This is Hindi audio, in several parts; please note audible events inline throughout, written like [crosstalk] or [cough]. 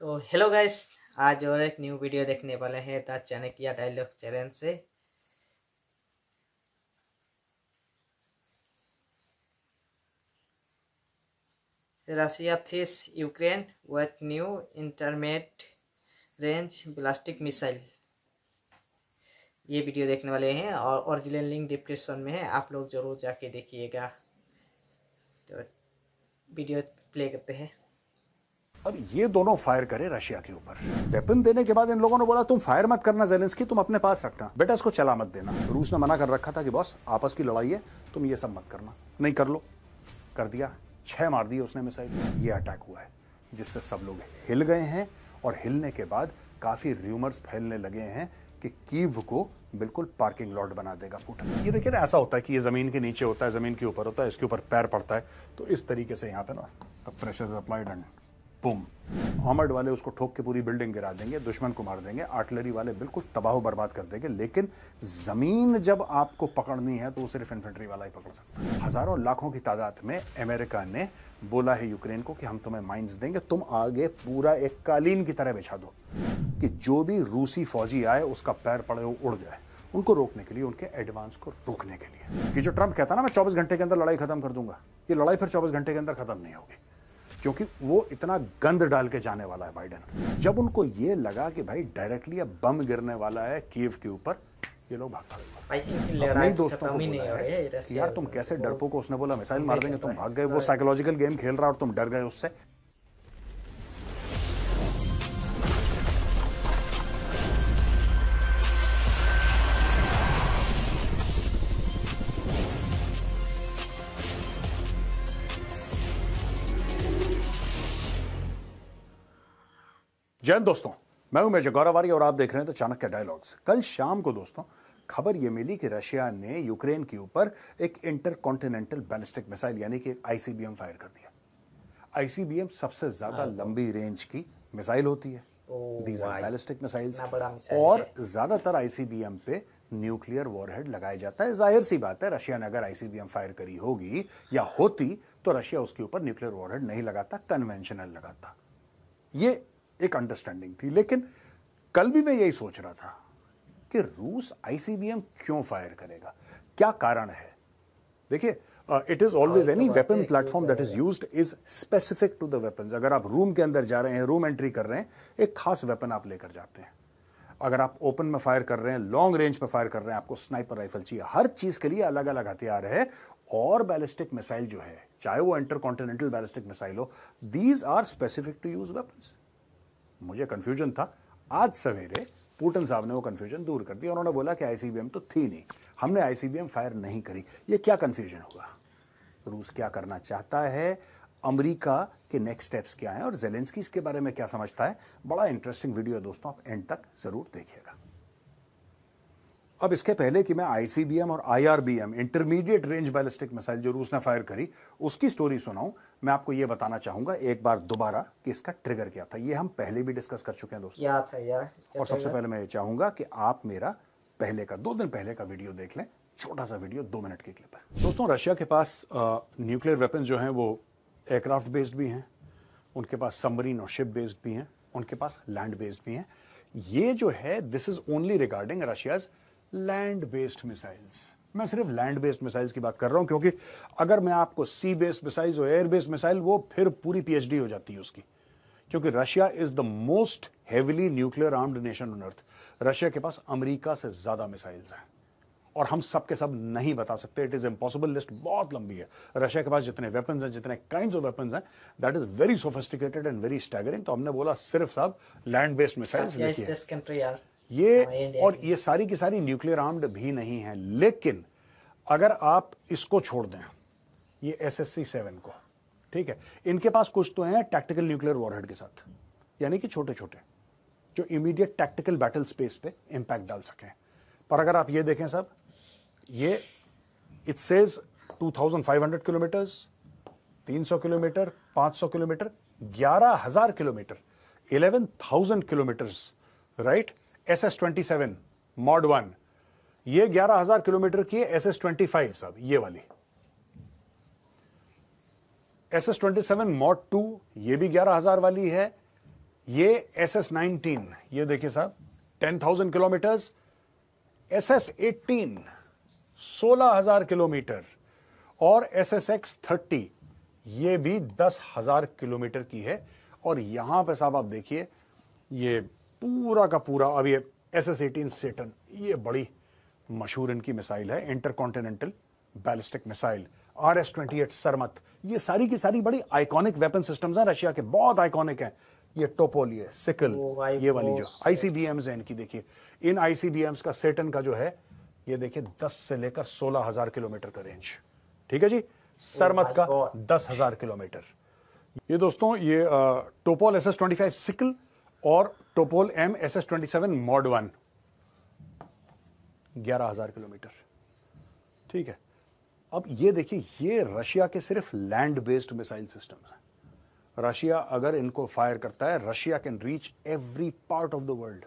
तो हेलो गाइस आज और एक न्यू वीडियो देखने वाले हैं ताज चाणक्य डायलॉग चैलेंज से रसिया थीस यूक्रेन वेट new intermediate range ballistic missile ये वीडियो देखने वाले हैं और ओरिजिनल लिंक डिस्क्रिप्शन में है आप लोग ज़रूर जाके देखिएगा तो वीडियो प्ले करते हैं अब ये दोनों फायर करे रशिया के ऊपर वेपन देने के बाद इन लोगों ने बोला तुम फायर मत करना जेलेंस्की तुम अपने पास रखना बेटा इसको चला मत देना रूस ने मना कर रखा था कि बॉस आपस की लड़ाई है तुम ये सब मत करना नहीं कर लो कर दिया छः मार दिए उसने मिसाइल ये अटैक हुआ है जिससे सब लोग हिल गए हैं और हिलने के बाद काफ़ी र्यूमर्स फैलने लगे हैं कि कीव को बिल्कुल पार्किंग लॉट बना देगा पुटन ये देखिए ना ऐसा होता है कि ये ज़मीन के नीचे होता है ज़मीन के ऊपर होता है इसके ऊपर पैर पड़ता है तो इस तरीके से यहाँ पे ना प्रेशर अप्लाइड एंड बुम हॉमर्ड वाले उसको ठोक के पूरी बिल्डिंग गिरा देंगे दुश्मन को मार देंगे आर्टिलरी वाले बिल्कुल तबाह बर्बाद कर देंगे लेकिन ज़मीन जब आपको पकड़नी है तो सिर्फ इन्फेंट्री वाला ही पकड़ सकता है हज़ारों लाखों की तादाद में अमेरिका ने बोला है यूक्रेन को कि हम तुम्हें माइंस देंगे तुम आगे पूरा एक कालीन की तरह बिछा दो कि जो भी रूसी फौजी आए उसका पैर पड़े वो उड़ जाए उनको रोकने के लिए उनके एडवांस को रोकने के लिए कि जो ट्रंप कहता ना मैं 24 घंटे के अंदर लड़ाई खत्म कर दूंगा ये लड़ाई फिर 24 घंटे के अंदर खत्म नहीं होगी क्योंकि वो इतना गंद डाल के जाने वाला है बाइडन जब उनको ये लगा कि भाई डायरेक्टली अब बम गिरने वाला है कीव के ऊपर ये लोग भाग नहीं तो दोस्तों को बोला है यार तुम तो कैसे तो डरपोक उसने बोला मिसाइल मार देंगे तुम भाग गए वो साइकोलॉजिकल गेम खेल रहा और तुम डर गए उससे जैन दोस्तों मैं हूं मेजर गौरवारी और आप देख रहे हैं तो चाणक्य डायलॉग्स कल शाम को दोस्तों खबर यह मिली कि रशिया ने यूक्रेन के ऊपर एक इंटर कॉन्टिनेंटल बैलिस्टिक मिसाइल यानी कि आईसीबीएम फायर कर दिया आईसीबीएम सबसे ज्यादा लंबी रेंज की मिसाइल होती है दीज आर बैलिस्टिक मिसाइल्स और ज्यादातर आईसीबीएम पे न्यूक्लियर वॉरहेड लगाया जाता है जाहिर सी बात है रशिया ने अगर आईसीबीएम फायर करी होगी या होती तो रशिया उसके ऊपर न्यूक्लियर वॉरहेड नहीं लगाता कन्वेंशनल लगाता ये एक अंडरस्टैंडिंग थी लेकिन कल भी मैं यही सोच रहा था कि रूस आईसीबीएम क्यों फायर करेगा क्या कारण है देखिए it is always any weapon platform that is use is specific to the weapon अगर आप रूम के अंदर जा रहे हैं रूम एंट्री कर रहे हैं एक खास वेपन आप लेकर जाते हैं अगर आप ओपन में फायर कर रहे हैं लॉन्ग रेंज में फायर कर रहे हैं आपको स्नाइपर राइफल चाहिए हर चीज के लिए अलग अलग हथियार है और बैलिस्टिक मिसाइल जो है चाहे वो इंटर कॉन्टिनेंटल बैलिस्टिक मिसाइल हो these are specific to use weapons मुझे कन्फ्यूजन था आज सवेरे पूटन साहब ने वो कन्फ्यूजन दूर कर दिया उन्होंने बोला कि आईसीबीएम तो थी नहीं हमने आईसीबीएम फायर नहीं करी ये क्या कन्फ्यूजन हुआ रूस क्या करना चाहता है अमेरिका के नेक्स्ट स्टेप्स क्या हैं और जेलेंस्की इसके बारे में क्या समझता है बड़ा इंटरेस्टिंग वीडियो है दोस्तों आप एंड तक ज़रूर देखिएगा अब इसके पहले कि मैं आईसीबीएम और IRBM intermediate range ballistic missile जो रूस ने फायर करी उसकी स्टोरी सुनाऊं मैं आपको ये बताना चाहूंगा एक बार दोबारा कि इसका ट्रिगर क्या था ये हम पहले भी डिस्कस कर चुके हैं दोस्तों क्या था यार और सबसे पहले मैं ये चाहूंगा कि आप मेरा पहले का दो दिन पहले का वीडियो देख लें छोटा सा वीडियो दो मिनट की क्लिप है दोस्तों रशिया के पास न्यूक्लियर वेपन जो हैं वो एयरक्राफ्ट बेस्ड भी हैं उनके पास सबमरीन और शिप बेस्ड भी हैं उनके पास लैंड बेस्ड भी हैं ये जो है this is only regarding Russia's land based missiles मैं सिर्फ लैंड बेस्ड मिसाइल्स की बात कर रहा हूं क्योंकि अगर मैं आपको सी बेस्ड मिसाइल्स और एयर बेस्ड मिसाइल वो फिर पूरी पीएचडी हो जाती है उसकी क्योंकि Russia is the most heavily nuclear armed nation on earth Russia के पास अमेरिका से ज़्यादा मिसाइल्स हैं और हम सब के सब नहीं बता सकते इट इज़ इम्पॉसिबल लिस्ट बहुत लंबी है रशिया के पास जितने वेपन्स हैं जितने काइंड ऑफ वेपन्स हैं that is very sophisticated and very staggering तो हमने बोला सिर्फ साहब लैंड बेस्ड मिसाइल्स हाँ, ये और ये सारी की सारी न्यूक्लियर आर्म्ड भी नहीं है लेकिन अगर आप इसको छोड़ दें ये एस एस सी सेवन को ठीक है इनके पास कुछ तो हैं टैक्टिकल न्यूक्लियर वॉरहेड के साथ यानी कि छोटे छोटे जो इमीडिएट टैक्टिकल बैटल स्पेस पे इंपैक्ट डाल सकें पर अगर आप ये देखें सब ये it says 2500 kilometers 300 kilometer 500 kilometer 11000 kilometer 11000 kilometers right right? S S twenty seven mod one ये ग्यारह हजार किलोमीटर की एस एस ट्वेंटी फाइव साहब ये वाली S S twenty seven mod two ये भी ग्यारह हजार वाली है ये एस एस नाइनटीन ये देखिए साहब ten thousand kilometer S S eighteen सोलह हजार किलोमीटर और एस एस एक्स थर्टी ये भी दस हजार किलोमीटर की है और यहां पर साहब आप देखिए ये पूरा का पूरा अब ये एस एस एटीन सेटन ये बड़ी मशहूर इनकी मिसाइल है intercontinental ballistic missile R S twenty eight Sarmat ये सारी की सारी बड़ी आइकॉनिक वेपन सिस्टम्स हैं रशिया के बहुत आइकॉनिक हैं ये टोपोल सिकल ये वाली जो आईसीबीएम्स हैं इनकी देखिए इन आईसीबीएम्स का सेटन का जो है ये देखिए दस से लेकर सोलह हजार किलोमीटर का रेंज ठीक है जी सरमत का दस हजार किलोमीटर ये दोस्तों ये Topol S S twenty five sickle और Topol M S S twenty seven mod one ग्यारह हजार किलोमीटर ठीक है अब ये देखिए ये रशिया के सिर्फ लैंड बेस्ड मिसाइल सिस्टम है रशिया अगर इनको फायर करता है Russia can reach every part of the world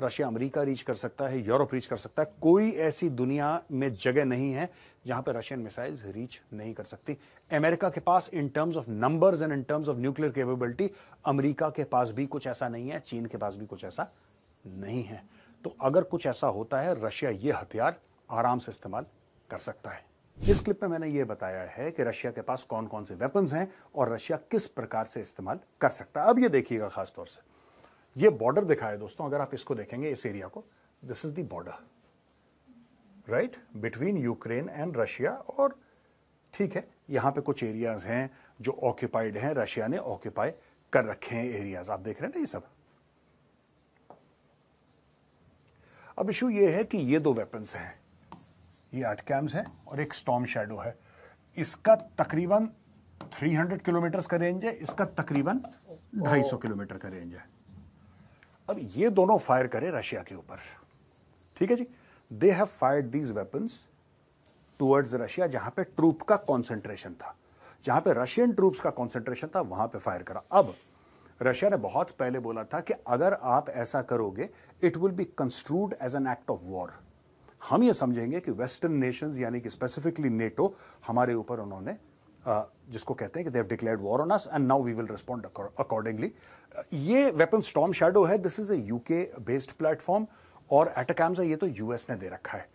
Russia America reach कर सकता है यूरोप रीच कर सकता है कोई ऐसी दुनिया में जगह नहीं है जहां पर रशियन मिसाइल्स रीच नहीं कर सकती अमेरिका के पास in terms of numbers and in terms of nuclear capability America के पास भी कुछ ऐसा नहीं है चीन के पास भी कुछ ऐसा नहीं है तो अगर कुछ ऐसा होता है रशिया ये हथियार आराम से इस्तेमाल कर सकता है इस क्लिप में मैंने ये बताया है कि रशिया के पास कौन कौन से वेपन्स हैं और रशिया किस प्रकार से इस्तेमाल कर सकता है अब ये देखिएगा खासतौर से ये बॉर्डर दिखा है दोस्तों अगर आप इसको देखेंगे इस एरिया को this is border border right between Ukraine and Russia और ठीक है यहां पे कुछ एरियाज हैं जो ऑक्यूपाइड हैं रशिया ने ऑक्यूपाई कर रखे हैं एरियाज आप देख रहे हैं ना ये सब अब इशू ये है कि ये दो वेपन्स हैं ये आठ कैम्स हैं और एक स्टॉम शेडो है इसका तकरीबन 300 किलोमीटर का रेंज है इसका तकरीबन 250 किलोमीटर का रेंज है अब ये दोनों फायर करें रशिया के ऊपर ठीक है जी they have fired these weapons towards Russia जहां पे ट्रूप का कॉन्सेंट्रेशन था जहां पे रशियन ट्रूप्स का कॉन्सेंट्रेशन था वहां पे फायर करा अब रशिया ने बहुत पहले बोला था कि अगर आप ऐसा करोगे it will be construed as an act of war हम ये समझेंगे कि वेस्टर्न नेशंस यानी कि स्पेसिफिकली नेटो हमारे ऊपर उन्होंने Uh, जिसको कहते हैं कि they've declared war on us and now we will respond accordingly ये वेपन स्टॉम शेडो है this is a UK based platform और एटाकैम्स ये तो यूएस ने दे रखा है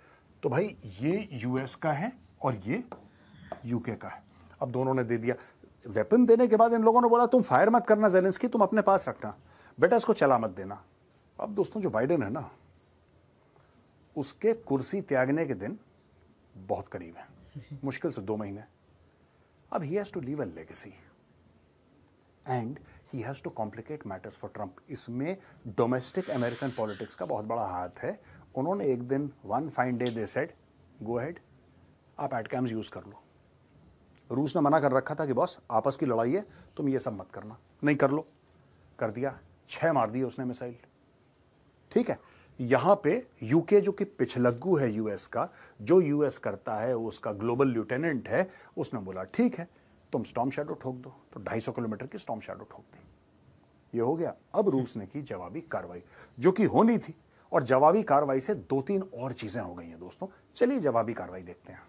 तो भाई ये यूएस का है और ये यूके का है अब दोनों ने दे दिया वेपन देने के बाद इन लोगों ने बोला तुम फायर मत करना की तुम अपने पास रखना बेटा इसको चला मत देना अब दोस्तों जो बाइडन है ना उसके कुर्सी त्यागने के दिन बहुत करीब है [laughs] मुश्किल से दो महीने अब he has to leave a legacy and he has to complicate matters for Trump इसमें डोमेस्टिक अमेरिकन पॉलिटिक्स का बहुत बड़ा हाथ है उन्होंने एक दिन one fine day they said go ahead आप एट कैम्स यूज़ कर लो रूस ने मना कर रखा था कि बॉस आपस की लड़ाई है तुम ये सब मत करना नहीं कर लो कर दिया छह मार दिए उसने मिसाइल ठीक है यहाँ पे यूके जो कि पिछलग्गू है यूएस का जो यूएस करता है उसका ग्लोबल ल्यूटेनेंट है उसने बोला ठीक है तुम स्टॉम शेडो ठोक दो तो 250 किलोमीटर की स्टॉम शेडो ठोक दी ये हो गया अब हम्म। रूस ने की जवाबी कार्रवाई जो कि होनी थी और जवाबी कार्रवाई से दो तीन और चीजें हो गई हैं दोस्तों चलिए जवाबी कार्रवाई देखते हैं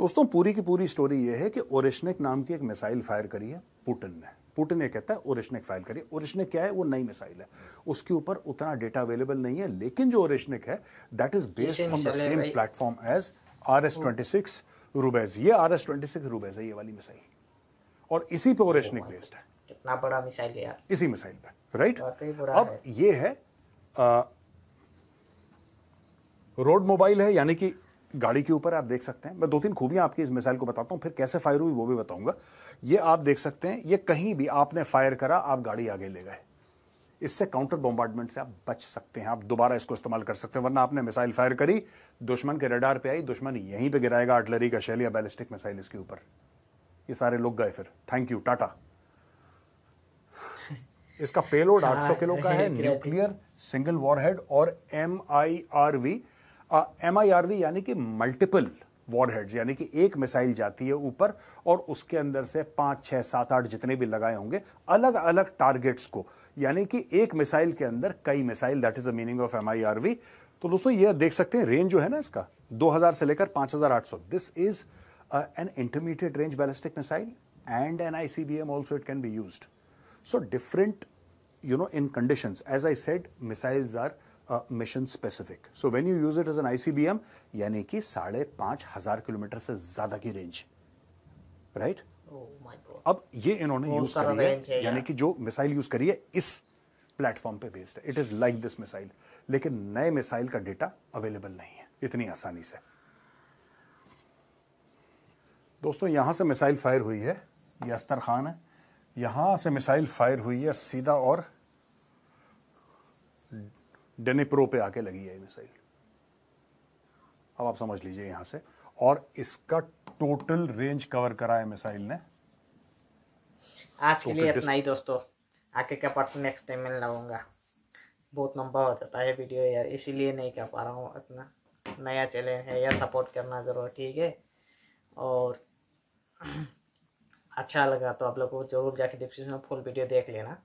दोस्तों पूरी की पूरी स्टोरी यह है कि ओरिशनिक नाम की एक मिसाइल फायर करी है पुटिन ने पुटिन ये कहता है ओरिशनिक फाइल करिए ओरिशनिक क्या है वो नई मिसाइल है उसके ऊपर उतना डेटा अवेलेबल नहीं है लेकिन जो ओरिशनिक है that is based on the same platform as R S twenty six Rubezh ये R S twenty six Rubezh है ये वाली मिसाइल और इसी पे ओरिशनिक बेस्ड है कितना बड़ा मिसाइल है यार इसी मिसाइल पे राइट अब ये है रोड मोबाइल है यानी कि गाड़ी के ऊपर आप देख सकते हैं मैं दो तीन खूबियां आपकी इस मिसाइल को बताता हूं फिर कैसे फायर हुई वो भी बताऊंगा ये आप देख सकते हैं ये कहीं भी आपने फायर करा आप गाड़ी आगे ले गए इससे काउंटर बॉम्बार्डमेंट से आप बच सकते हैं आप दोबारा इसको इस्तेमाल कर सकते हैं वरना आपने मिसाइल फायर करी दुश्मन के रडार पे आई दुश्मन यहीं पे गिराएगा आर्टलरी का शैल या बैलिस्टिक मिसाइल इसके ऊपर ये सारे लोग गए फिर थैंक यू टाटा इसका पेलोड 800 किलो का है न्यूक्लियर सिंगल वॉरहेड और M I R V M I R V यानी कि मल्टीपल वॉरहेड्स यानी कि एक मिसाइल जाती है ऊपर और उसके अंदर से पाँच छः सात आठ जितने भी लगाए होंगे अलग अलग टारगेट्स को यानी कि एक मिसाइल के अंदर कई missile that is the meaning of M तो दोस्तों ये देख सकते हैं रेंज जो है ना इसका 2000 से लेकर 5800 this is an intermediate range ballistic missile and an I C B M also it can be use so different you know in conditions as I said missiles are mission specific so when you use it as an ICBM यानी कि साढ़े पांच हजार किलोमीटर से ज्यादा की रेंज राइट right? oh अब ये इन्होंने यूज करी है यानी कि जो मिसाइल यूज करी है इस प्लेटफॉर्म पे बेस्ड है it is like this missile लेकिन नए मिसाइल का डेटा अवेलेबल नहीं है इतनी आसानी से दोस्तों यहां से मिसाइल फायर हुई है ये अस्तर खान है यहां से मिसाइल फायर हुई है सीधा और डेनिप्रो पे आके लगी है मिसाइल अब आप समझ लीजिए यहां से और इसका टोटल रेंज कवर करा है मिसाइल ने आज के तो लिए इतना ही दोस्तों आके क्या पार्ट नेक्स्ट टाइम मैं लाऊंगा बहुत लंबा हो जाता है वीडियो यार इसीलिए नहीं कर पा रहा हूँ इतना नया चैलेंज है यार सपोर्ट करना ज़रूर ठीक है और [clears throat] अच्छा लगा तो आप लोगों को जरूर जाके डिस्क्रिप्शन में फुल वीडियो देख लेना